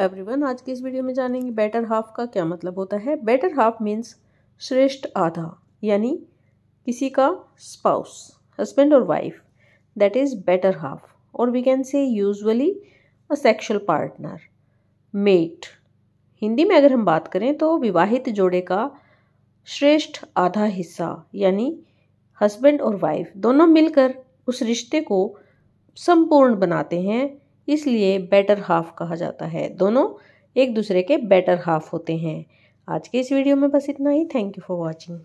everyone आज की इस वीडियो में जानेंगे बेटर हाफ का क्या मतलब होता है बेटर हाफ मीन्स श्रेष्ठ आधा यानी किसी का स्पाउस हस्बैंड और wife that is better half और we can say usually a sexual partner mate Hindi में अगर हम बात करें तो विवाहित जोड़े का श्रेष्ठ आधा हिस्सा यानी हस्बैंड और वाइफ दोनों मिलकर उस रिश्ते को संपूर्ण बनाते हैं इसलिए बेटर हाफ कहा जाता है दोनों एक दूसरे के बेटर हाफ होते हैं आज के इस वीडियो में बस इतना ही थैंक यू फॉर वॉचिंग